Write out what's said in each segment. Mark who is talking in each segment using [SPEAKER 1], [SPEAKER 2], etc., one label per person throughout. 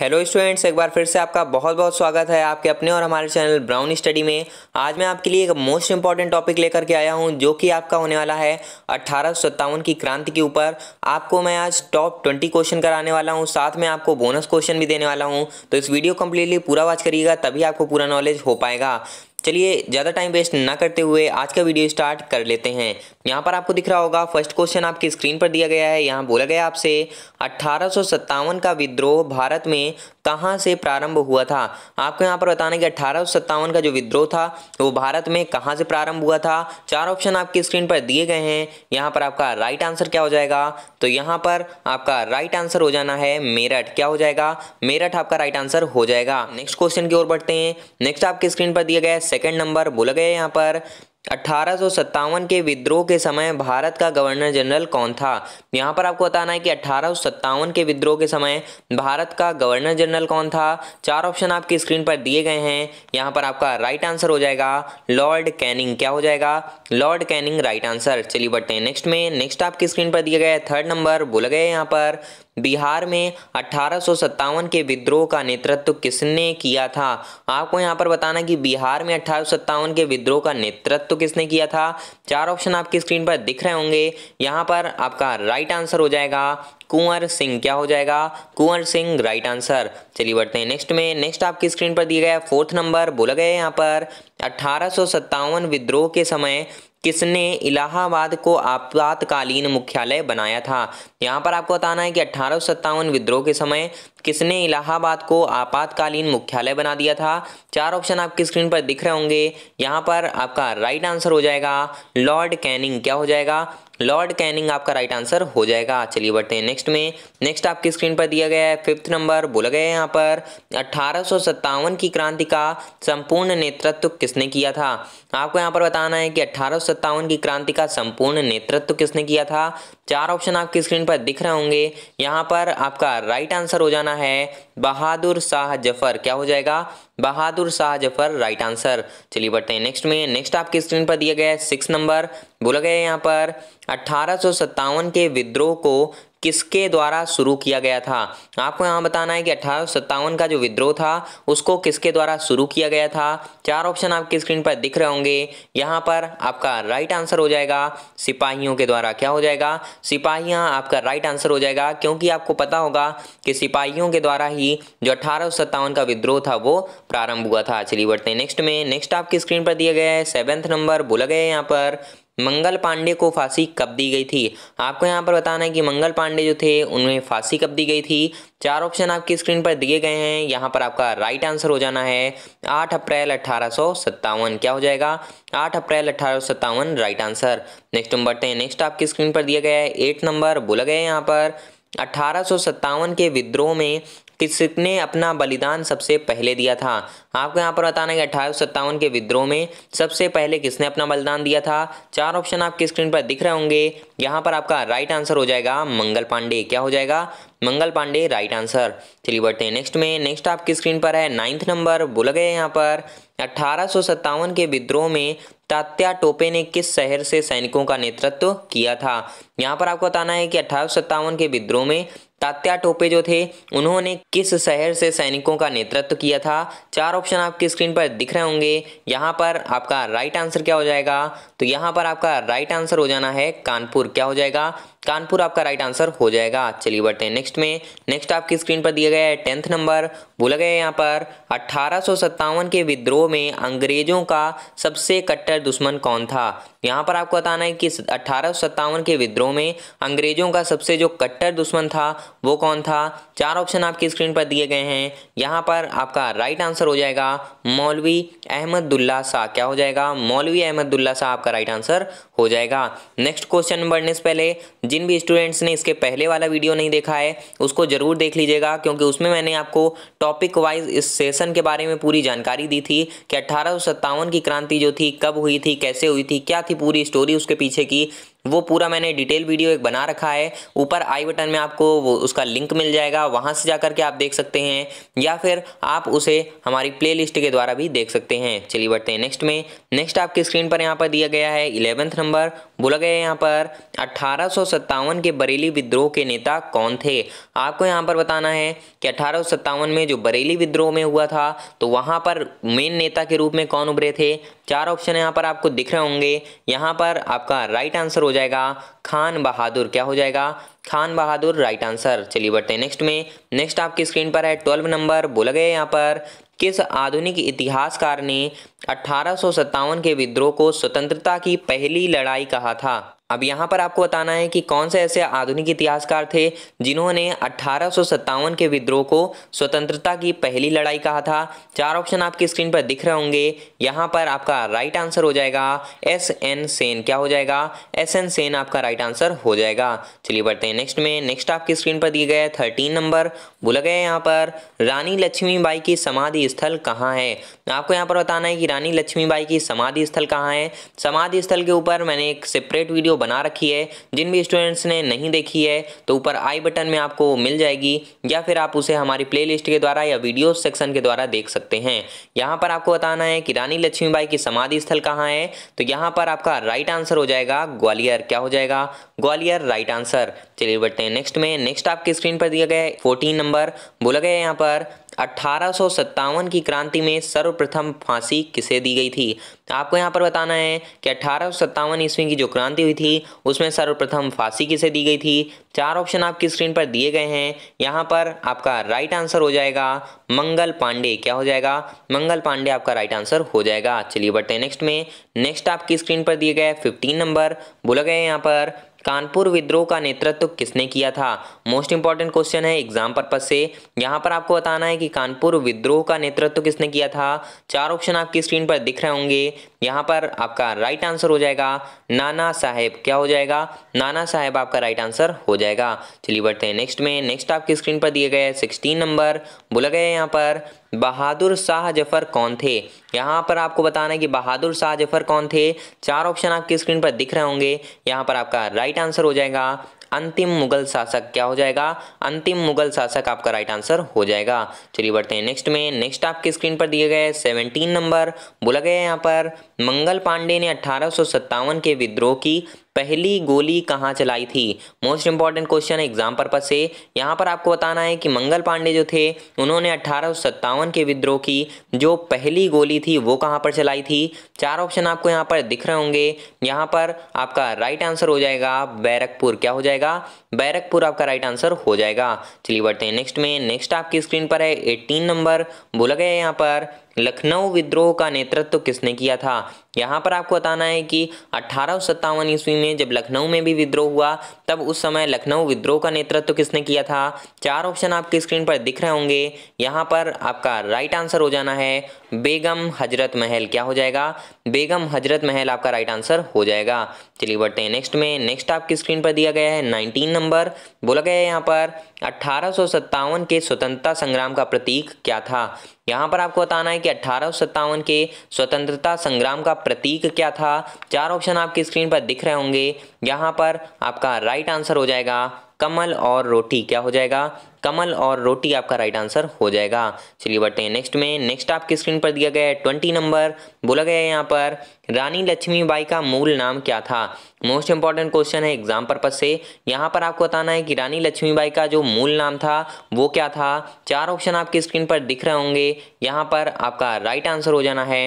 [SPEAKER 1] hello students एक बार फिर से आपका बहुत बहुत स्वागत है आपके अपने और हमारे चैनल ब्राउन स्टडी में आज मैं आपके लिए एक मोस्ट इंपॉर्टेंट टॉपिक लेकर के आया हूं जो कि आपका होने वाला है अट्ठारह की क्रांति के ऊपर आपको मैं आज टॉप ट्वेंटी क्वेश्चन कराने वाला हूं साथ में आपको बोनस क्वेश्चन भी देने वाला हूँ तो इस वीडियो कम्प्लीटली पूरा वॉच करिएगा तभी आपको पूरा नॉलेज हो पाएगा चलिए ज़्यादा टाइम वेस्ट ना करते हुए आज का वीडियो स्टार्ट कर लेते हैं यहाँ पर आपको दिख रहा होगा फर्स्ट क्वेश्चन आपकी स्क्रीन पर दिया गया है यहाँ बोला गया आपसे अट्ठारह का विद्रोह भारत में कहाँ से प्रारंभ हुआ था आपको यहाँ पर बताना कि अठारह का जो विद्रोह था वो भारत में कहाँ से प्रारंभ हुआ था चार ऑप्शन आपकी स्क्रीन पर दिए गए हैं यहाँ पर आपका राइट आंसर क्या हो जाएगा तो यहाँ पर आपका राइट आंसर हो जाना है मेरठ क्या हो जाएगा मेरठ आपका राइट आंसर हो जाएगा नेक्स्ट क्वेश्चन की ओर बढ़ते हैं नेक्स्ट आपके स्क्रीन पर दिया गया सेकंड सेकेंड नंबर बोला गया यहाँ पर अट्ठारह के विद्रोह के समय भारत का गवर्नर जनरल कौन था यहाँ पर आपको बताना है कि अट्ठारह के विद्रोह के समय भारत का गवर्नर जनरल कौन था चार ऑप्शन आपके स्क्रीन पर दिए गए हैं यहाँ पर आपका राइट आंसर हो जाएगा लॉर्ड कैनिंग क्या हो जाएगा लॉर्ड कैनिंग राइट आंसर चलिए बढ़ते हैं नेक्स्ट में नेक्स्ट आपकी स्क्रीन पर दिए गए थर्ड नंबर बोला गया यहाँ पर बिहार में अठारह के विद्रोह का नेतृत्व किसने किया था आपको यहाँ पर बताना कि बिहार में अठारह के विद्रोह का नेतृत्व किसने किया था चार ऑप्शन आपकी स्क्रीन पर दिख रहे होंगे यहाँ पर आपका राइट आंसर हो जाएगा कुंवर सिंह क्या हो जाएगा कुंवर सिंह राइट आंसर चलिए बढ़ते हैं नेक्स्ट में नेक्स्ट आपकी स्क्रीन पर दिया गया फोर्थ नंबर बोला गया यहाँ पर अठारह विद्रोह के समय किसने इलाहाबाद को आपातकालीन मुख्यालय बनाया था यहाँ पर आपको बताना है कि अठारह विद्रोह के समय किसने इलाहाबाद को आपातकालीन मुख्यालय बना दिया था चार ऑप्शन आपकी स्क्रीन पर दिख रहे होंगे यहाँ पर आपका राइट आंसर हो जाएगा लॉर्ड कैनिंग क्या हो जाएगा लॉर्ड कैनिंग आपका राइट आंसर हो जाएगा चलिए बढ़ते हैं नेक्स्ट में नेक्स्ट आपकी स्क्रीन पर दिया गया है फिफ्थ नंबर बोला गया है यहाँ पर अट्ठारह की क्रांति का संपूर्ण नेतृत्व किसने किया था आपको यहाँ पर बताना है कि अट्ठारह की क्रांति का संपूर्ण नेतृत्व किसने किया था चार ऑप्शन आपकी स्क्रीन पर दिख रहे होंगे यहाँ पर आपका राइट आंसर हो जाना है बहादुर शाह जफर क्या हो जाएगा बहादुर शाह जफर राइट आंसर चलिए बढ़ते हैं नेक्स्ट में नेक्स्ट आपके स्क्रीन पर दिया गया है सिक्स नंबर बोला गया है यहाँ पर अठारह के विद्रोह को किसके द्वारा शुरू किया गया था आपको यहाँ बताना है कि अठारह का जो विद्रोह था उसको किसके द्वारा शुरू किया गया था चार ऑप्शन आपकी स्क्रीन पर दिख रहे होंगे यहाँ पर आपका राइट आंसर हो जाएगा सिपाहियों के द्वारा क्या हो जाएगा सिपाहियाँ आपका राइट आंसर हो जाएगा क्योंकि आपको पता होगा कि सिपाहियों के द्वारा ही जो अठारह का विद्रोह था वो प्रारंभ हुआ था चलिए बढ़ते हैं नेक्स्ट में नेक्स्ट आपकी स्क्रीन पर दिया गया है सेवेंथ नंबर बोला गया है यहाँ पर मंगल पांडे को फांसी कब दी गई थी आपको यहाँ पर बताना है कि मंगल पांडे जो थे उन्हें फांसी कब दी गई थी चार ऑप्शन आपकी स्क्रीन पर दिए गए हैं यहाँ पर आपका राइट आंसर हो जाना है आठ अप्रैल अट्ठारह क्या हो जाएगा आठ अप्रैल अट्ठारह राइट आंसर नेक्स्ट हम बढ़ते हैं नेक्स्ट आपकी स्क्रीन पर दिया गया है एट नंबर बोला गया है यहाँ पर अठारह के विद्रोह में किसने अपना बलिदान सबसे पहले दिया था आपको यहाँ पर बताना है कि अठारह के विद्रोह में सबसे पहले किसने अपना बलिदान दिया था चार ऑप्शन आपकी स्क्रीन पर दिख रहे होंगे यहाँ पर आपका राइट आंसर हो जाएगा मंगल पांडे क्या हो जाएगा मंगल पांडे राइट आंसर चलिए बढ़ते हैं नेक्स्ट में नेक्स्ट आपकी स्क्रीन पर है नाइन्थ नंबर भूल गए यहाँ पर अठारह के विद्रोह में तात्या टोपे ने किस शहर से सैनिकों का नेतृत्व किया था यहाँ पर आपको बताना है कि अठारह के विद्रोह में तात्या टोपे जो थे उन्होंने किस शहर से सैनिकों का नेतृत्व किया था चार ऑप्शन आपकी स्क्रीन पर दिख रहे होंगे यहाँ पर आपका राइट आंसर क्या हो जाएगा तो यहाँ पर आपका राइट आंसर हो जाना है कानपुर क्या हो जाएगा कानपुर आपका राइट आंसर हो जाएगा चलिए बढ़ते हैं नेक्स्ट में नेक्स्ट आपकी स्क्रीन पर दिया गया है टेंथ नंबर बोला गया है यहाँ पर अठारह के विद्रोह में अंग्रेजों का सबसे कट्टर दुश्मन कौन था यहाँ पर आपको बताना है कि अठारह के विद्रोह में अंग्रेजों का सबसे जो कट्टर दुश्मन था वो कौन था चार ऑप्शन आपकी स्क्रीन पर दिए गए हैं यहाँ पर आपका राइट आंसर हो जाएगा मौलवी अहमदुल्ला शाह क्या हो जाएगा मौलवी अहमदुल्ला शाह आपका राइट आंसर हो जाएगा नेक्स्ट क्वेश्चन बढ़ने से पहले जिन भी स्टूडेंट्स ने इसके पहले वाला वीडियो नहीं देखा है उसको ज़रूर देख लीजिएगा क्योंकि उसमें मैंने आपको टॉपिक वाइज इस सेशन के बारे में पूरी जानकारी दी थी कि अठारह की क्रांति जो थी कब हुई थी कैसे हुई थी क्या थी पूरी स्टोरी उसके पीछे की वो पूरा मैंने डिटेल वीडियो एक बना रखा है ऊपर आई बटन में आपको वो उसका लिंक मिल जाएगा वहाँ से जाकर के आप देख सकते हैं या फिर आप उसे हमारी प्लेलिस्ट के द्वारा भी देख सकते हैं चलिए बढ़ते हैं नेक्स्ट में नेक्स्ट आपकी स्क्रीन पर यहाँ पर दिया गया है इलेवेंथ नंबर बोला गया यहाँ पर अठारह के बरेली विद्रोह के नेता कौन थे आपको यहाँ पर बताना है कि अठारह में जो बरेली विद्रोह में हुआ था तो वहाँ पर मेन नेता के रूप में कौन उभरे थे चार ऑप्शन यहाँ पर आपको दिख रहे होंगे यहाँ पर आपका राइट आंसर हो जाएगा खान बहादुर क्या हो जाएगा खान बहादुर राइट आंसर चलिए बढ़ते हैं नेक्स्ट में नेक्स्ट आपकी स्क्रीन पर है ट्वेल्व नंबर बोला गया यहाँ पर किस आधुनिक इतिहासकार ने अठारह के विद्रोह को स्वतंत्रता की पहली लड़ाई कहा था अब यहाँ पर आपको बताना है कि कौन से ऐसे आधुनिक इतिहासकार थे जिन्होंने अट्ठारह के विद्रोह को स्वतंत्रता की पहली लड़ाई कहा था चार ऑप्शन आपकी स्क्रीन पर दिख रहे होंगे यहाँ पर आपका राइट आंसर हो जाएगा एस एन सेन क्या हो जाएगा एस एन सेन आपका राइट आंसर हो जाएगा चलिए बढ़ते हैं नेक्स्ट में नेक्स्ट आपकी स्क्रीन पर दिए गए थर्टीन नंबर बोला गया यहाँ पर रानी लक्ष्मीबाई की समाधि स्थल कहाँ है आपको यहाँ पर बताना है कि रानी लक्ष्मीबाई की समाधि स्थल कहाँ है समाधि स्थल के ऊपर मैंने एक सेपरेट वीडियो बना रखी है जिन भी स्टूडेंट्स ने नहीं देखी है तो ऊपर आई बटन में आपको मिल जाएगी या फिर आप उसे हमारी प्लेलिस्ट के द्वारा या वीडियो सेक्शन के द्वारा देख सकते हैं यहाँ पर आपको बताना है कि रानी लक्ष्मीबाई की समाधि स्थल कहाँ है तो यहाँ पर आपका राइट आंसर हो जाएगा ग्वालियर क्या हो जाएगा ग्वालियर राइट आंसर चलिए बढ़ते हैं नेक्स्ट में नेक्स्ट आपकी स्क्रीन पर दिया गया है फोर्टीन नंबर बोला गया है यहाँ पर 1857 की क्रांति में सर्वप्रथम फांसी किसे दी गई थी आपको यहाँ पर बताना है कि अट्ठारह ईस्वी की जो क्रांति हुई थी उसमें सर्वप्रथम फांसी किसे दी गई थी चार ऑप्शन आपकी स्क्रीन पर दिए गए हैं यहाँ पर आपका राइट आंसर हो जाएगा मंगल पांडे क्या हो जाएगा मंगल पांडे आपका राइट आंसर हो जाएगा चलिए बढ़ते हैं नेक्स्ट में नेक्स्ट आपकी स्क्रीन पर दिए गए फिफ्टीन नंबर बोला गया यहाँ पर कानपुर विद्रोह का नेतृत्व किसने किया था मोस्ट इंपॉर्टेंट क्वेश्चन है एग्जाम पर्पज से यहाँ पर आपको बताना है कि कानपुर विद्रोह का नेतृत्व किसने किया था चार ऑप्शन आपकी स्क्रीन पर दिख रहे होंगे यहाँ पर आपका राइट आंसर हो जाएगा नाना साहेब क्या हो जाएगा नाना साहेब आपका राइट आंसर हो जाएगा चलिए बढ़ते हैं नेक्स्ट में नेक्स्ट आपके स्क्रीन पर दिए गए सिक्सटीन नंबर बोला गया यहाँ पर बहादुर शाह जफर कौन थे यहाँ पर आपको बताना है कि बहादुर शाह जफर कौन थे चार ऑप्शन आपकी स्क्रीन पर दिख रहे होंगे यहाँ पर आपका राइट आंसर हो जाएगा अंतिम मुगल शासक क्या हो जाएगा अंतिम मुगल शासक आपका राइट आंसर हो जाएगा चलिए बढ़ते हैं नेक्स्ट में नेक्स्ट आपके स्क्रीन पर दिए गए सेवनटीन नंबर बोला गया यहाँ पर मंगल पांडे ने अठारह के विद्रोह की पहली गोली कहाँ चलाई थी मोस्ट इंपॉर्टेंट क्वेश्चन है एग्जाम पर्पज से यहाँ पर आपको बताना है कि मंगल पांडे जो थे उन्होंने अट्ठारह के विद्रोह की जो पहली गोली थी वो कहाँ पर चलाई थी चार ऑप्शन आपको यहाँ पर दिख रहे होंगे यहाँ पर आपका राइट आंसर हो जाएगा बैरकपुर क्या हो जाएगा बैरकपुर आपका राइट आंसर हो जाएगा चलिए बढ़ते हैं नेक्स्ट में नेक्स्ट आपकी स्क्रीन पर है एट्टीन नंबर बोला गया यहाँ पर लखनऊ विद्रोह का नेतृत्व किसने किया था यहाँ पर आपको बताना है कि अठारह ईस्वी में जब लखनऊ में भी विद्रोह हुआ तब उस समय लखनऊ विद्रोह का नेतृत्व तो किसने किया था चार ऑप्शन आपके स्क्रीन पर दिख रहे होंगे यहाँ पर आपका राइट आंसर हो जाना है बेगम हजरत महल क्या हो जाएगा बेगम हजरत महल आपका राइट आंसर हो जाएगा चलिए बढ़ते हैं नेक्स्ट में नेक्स्ट आपकी स्क्रीन पर दिया गया है नाइनटीन नंबर बोला गया है यहाँ पर अट्ठारह के स्वतंत्रता संग्राम का प्रतीक क्या था यहाँ पर आपको बताना है कि अट्ठारह के स्वतंत्रता संग्राम का प्रतीक क्या था चार ऑप्शन आपके स्क्रीन पर दिख रहे होंगे यहाँ पर आपका राइट आंसर हो जाएगा कमल और रोटी क्या हो जाएगा कमल और रोटी आपका राइट आंसर हो जाएगा चलिए बढ़ते हैं नेक्स्ट में नेक्स्ट आपके स्क्रीन पर दिया गया है ट्वेंटी नंबर बोला गया है यहाँ पर रानी लक्ष्मीबाई का मूल नाम क्या था मोस्ट इंपॉर्टेंट क्वेश्चन है एग्जाम पर्पज से यहाँ पर आपको बताना है कि रानी लक्ष्मीबाई का जो मूल नाम था वो क्या था चार ऑप्शन आपकी स्क्रीन पर दिख रहे होंगे यहाँ पर आपका राइट आंसर हो जाना है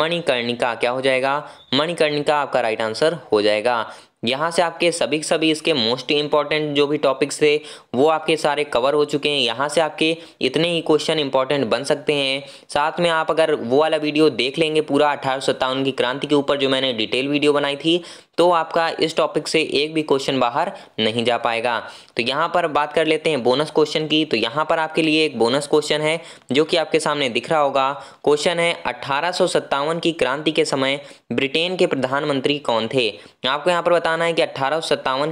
[SPEAKER 1] मणिकर्णिका क्या हो जाएगा मणिकर्णिका आपका राइट आंसर हो जाएगा यहाँ से आपके सभी सभी इसके मोस्ट इंपॉर्टेंट जो भी टॉपिक्स थे वो आपके सारे कवर हो चुके हैं यहाँ से आपके इतने ही क्वेश्चन इंपॉर्टेंट बन सकते हैं साथ में आप अगर वो वाला वीडियो देख लेंगे पूरा अठारह की क्रांति के ऊपर जो मैंने डिटेल वीडियो बनाई थी तो आपका इस टॉपिक से एक भी क्वेश्चन बाहर नहीं जा पाएगा तो यहाँ पर बात कर लेते हैं बोनस क्वेश्चन की तो यहाँ पर आपके लिए एक बोनस क्वेश्चन है जो कि आपके सामने दिख रहा होगा क्वेश्चन है अट्ठारह की क्रांति के समय ब्रिटेन के प्रधानमंत्री कौन थे आपको यहाँ पर बताना है कि अट्ठारह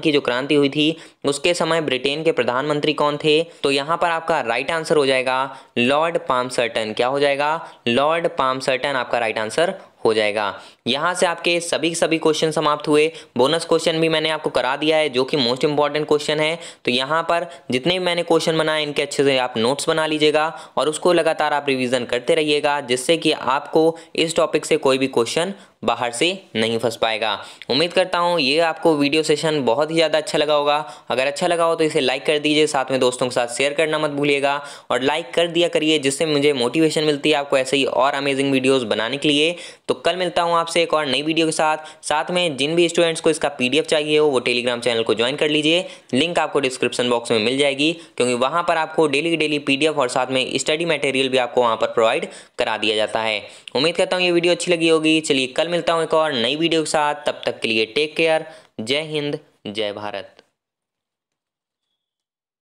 [SPEAKER 1] की जो क्रांति हुई थी उसके समय ब्रिटेन के प्रधानमंत्री कौन थे तो यहाँ पर आपका राइट आंसर हो जाएगा लॉर्ड पामसर्टन क्या हो जाएगा लॉर्ड पामसर्टन आपका राइट आंसर हो जाएगा यहाँ से आपके सभी सभी क्वेश्चन समाप्त हुए बोनस क्वेश्चन भी मैंने आपको करा दिया है जो कि मोस्ट इंपॉर्टेंट क्वेश्चन है तो यहाँ पर जितने भी मैंने क्वेश्चन बनाए इनके अच्छे से आप नोट्स बना लीजिएगा और उसको लगातार आप रिविजन करते रहिएगा जिससे कि आपको इस टॉपिक से कोई भी क्वेश्चन बाहर से नहीं फंस पाएगा उम्मीद करता हूँ ये आपको वीडियो सेशन बहुत ही ज़्यादा अच्छा लगा होगा अगर अच्छा लगा हो तो इसे लाइक कर दीजिए साथ में दोस्तों के साथ शेयर करना मत भूलिएगा और लाइक कर दिया करिए जिससे मुझे मोटिवेशन मिलती है आपको ऐसे ही और अमेजिंग वीडियोज़ बनाने के लिए तो कल मिलता हूँ आपसे से एक और नई वीडियो के साथ साथ में जिन भी स्टूडेंट्स को इसका पीडीएफ चाहिए हो वो टेलीग्राम चैनल को ज्वाइन कर लीजिए लिंक आपको डिस्क्रिप्शन बॉक्स में मिल जाएगी क्योंकि वहाँ पर आपको डेली डेली पीडीएफ और साथ में स्टडी मटेरियल भी आपको वहाँ पर प्रोवाइड करा दिया जाता है उम्मीद करता हूँ ये वीडियो अच्छी लगी होगी चलिए कल मिलता हूँ एक और नई वीडियो के साथ तब तक के लिए टेक केयर जय हिंद जय भारत